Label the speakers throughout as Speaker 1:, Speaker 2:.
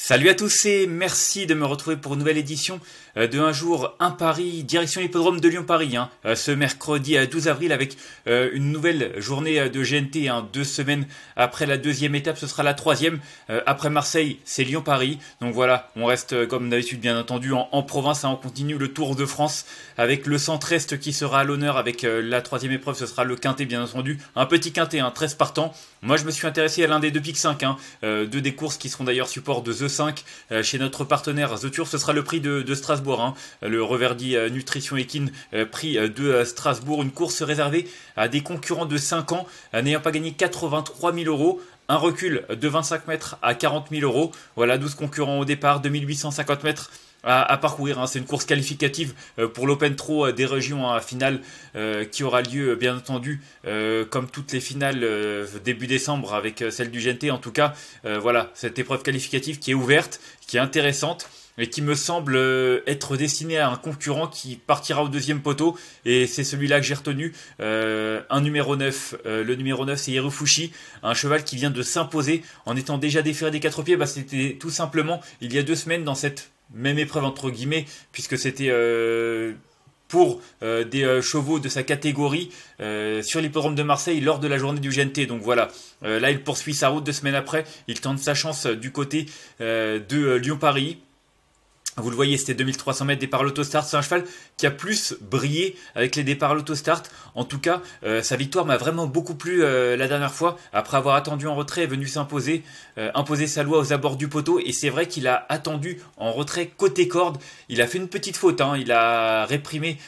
Speaker 1: Salut à tous et merci de me retrouver pour une nouvelle édition euh, de Un jour, un Paris, direction l'hippodrome de Lyon-Paris, hein, euh, ce mercredi 12 euh, avril avec une nouvelle journée de GNT, hein, deux semaines après la deuxième étape, ce sera la troisième, après Marseille, c'est Lyon-Paris, donc voilà, on reste comme d'habitude bien entendu en, province, hein, on continue le Tour de France avec le centre-est qui sera à l'honneur avec la troisième épreuve, ce sera le quintet bien entendu, un petit quintet, 13 partants, moi je me suis intéressé à l'un des deux pics 5, deux des courses qui seront d'ailleurs support de The 5 euh, chez notre partenaire The Tour. Ce sera le prix de, Strasbourg, hein. le Reverdi euh, Nutrition Equine, euh, prix de Strasbourg. Une course réservée à des concurrents de 5 ans n'ayant pas gagné 83 000 euros un recul de 25 mètres à 40 000 euros. Voilà, 12 concurrents au départ, 2850 mètres à, parcourir. Hein. C'est une course qualificative euh, pour l'Open Pro euh, des régions à finale euh, qui aura lieu bien entendu comme toutes les finales début décembre avec celle du GNT. En tout cas, voilà cette épreuve qualificative qui est ouverte, qui est intéressante et qui me semble être destinée à un concurrent qui partira au deuxième poteau, et c'est celui-là que j'ai retenu, un numéro 9. le numéro 9, c'est Hirofushi, un cheval qui vient de s'imposer en étant déjà déféré des quatre pieds, bah, c'était tout simplement il y a deux semaines dans cette même épreuve entre guillemets, puisque c'était euh, pour euh, des euh, chevaux de sa catégorie sur l'hippodrome de Marseille lors de la journée du GNT. Donc voilà, là il poursuit sa route deux semaines après, il tente sa chance du côté de Lyon-Paris. Vous le voyez, c'était 2300 mètres départ l'autostart. C'est un cheval qui a plus brillé avec les départs l'autostart. En tout cas, euh, sa victoire m'a vraiment beaucoup plu euh, la dernière fois. Après avoir attendu en retrait, est venu s'imposer, euh, imposer sa loi aux abords du poteau. Et c'est vrai qu'il a attendu en retrait côté corde. Il a fait une petite faute. Hein. Il a réprimé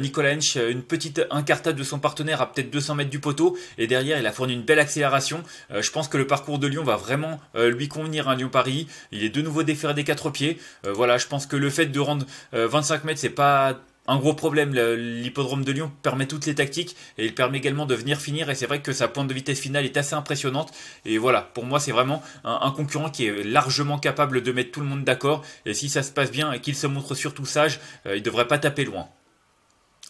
Speaker 1: Nicolas Hench, une petite incartade de son partenaire à peut-être 200 mètres du poteau. Et derrière, il a fourni une belle accélération. je pense que le parcours de Lyon va vraiment lui convenir à hein, Lyon-Paris. Il est de nouveau déféré des quatre pieds. voilà, je pense pense que le fait de rendre 25 euh, mètres, c'est pas un gros problème. L'hippodrome de Lyon permet toutes les tactiques et il permet également de venir finir. Et c'est vrai que sa pointe de vitesse finale est assez impressionnante. Et voilà, pour moi, c'est vraiment un, concurrent qui est largement capable de mettre tout le monde d'accord. Et si ça se passe bien et qu'il se montre surtout sage, euh, il devrait pas taper loin.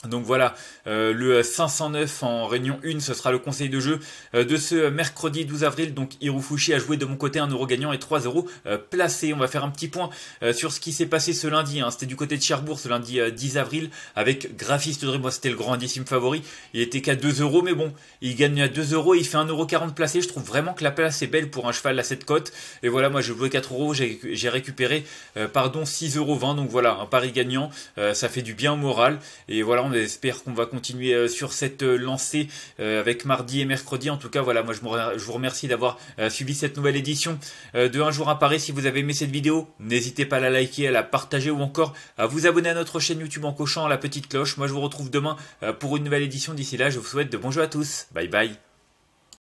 Speaker 1: Donc voilà, euh, le 509 en réunion 1, ce sera le conseil de jeu euh, de ce mercredi 12 avril. Donc Hirufushi a joué de mon côté un euro gagnant et 3 euros euh, placés. On va faire un petit point sur ce qui s'est passé ce lundi. Hein. C'était du côté de Cherbourg ce lundi 10 avril avec Graphiste Dream. Moi c'était le grand favori. Il était qu'à 2 euros, mais bon, il gagne à 2 euros. Il fait 1 euro placé. Je trouve vraiment que la place est belle pour un cheval à cette cote. Et voilà, moi j'ai joué 4 euros. J'ai récupéré, pardon, 6 euros 20. Donc voilà, un pari gagnant. ça fait du bien au moral. Et voilà, on hein, espère qu'on va continuer euh, sur cette euh, lancée euh, avec mardi et mercredi. En tout cas, voilà, moi je vous remercie d'avoir suivi cette nouvelle édition de Un jour à Paris. Si vous avez aimé cette vidéo, n'hésitez pas à la liker, à la partager ou encore à vous abonner à notre chaîne YouTube en cochant la petite cloche. Moi je vous retrouve demain pour une nouvelle édition. D'ici là, je vous souhaite de bons jeux à tous. Bye bye.